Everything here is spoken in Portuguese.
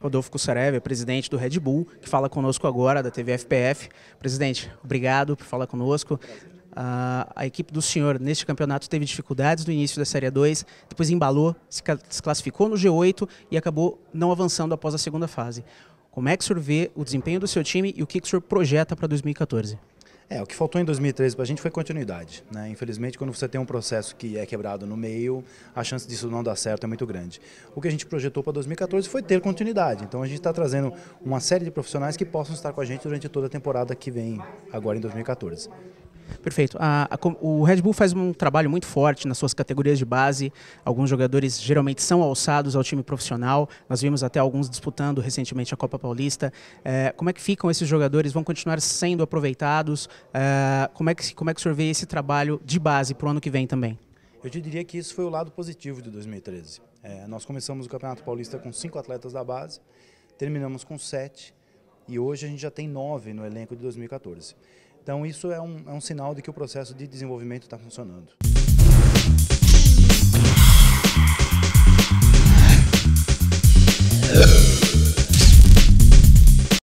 Rodolfo Cussarev, é presidente do Red Bull, que fala conosco agora da TV FPF. Presidente, obrigado por falar conosco. Uh, a equipe do senhor neste campeonato teve dificuldades no início da Série 2, depois embalou, se classificou no G8 e acabou não avançando após a segunda fase. Como é que o senhor vê o desempenho do seu time e o que, que o senhor projeta para 2014? É, o que faltou em 2013 para a gente foi continuidade. Né? Infelizmente, quando você tem um processo que é quebrado no meio, a chance disso não dar certo é muito grande. O que a gente projetou para 2014 foi ter continuidade. Então, a gente está trazendo uma série de profissionais que possam estar com a gente durante toda a temporada que vem, agora em 2014. Perfeito. A, a, o Red Bull faz um trabalho muito forte nas suas categorias de base. Alguns jogadores geralmente são alçados ao time profissional. Nós vimos até alguns disputando recentemente a Copa Paulista. É, como é que ficam esses jogadores? Vão continuar sendo aproveitados? É, como, é que, como é que o senhor vê esse trabalho de base para o ano que vem também? Eu te diria que isso foi o lado positivo de 2013. É, nós começamos o Campeonato Paulista com cinco atletas da base, terminamos com sete e hoje a gente já tem nove no elenco de 2014. Então isso é um, é um sinal de que o processo de desenvolvimento está funcionando.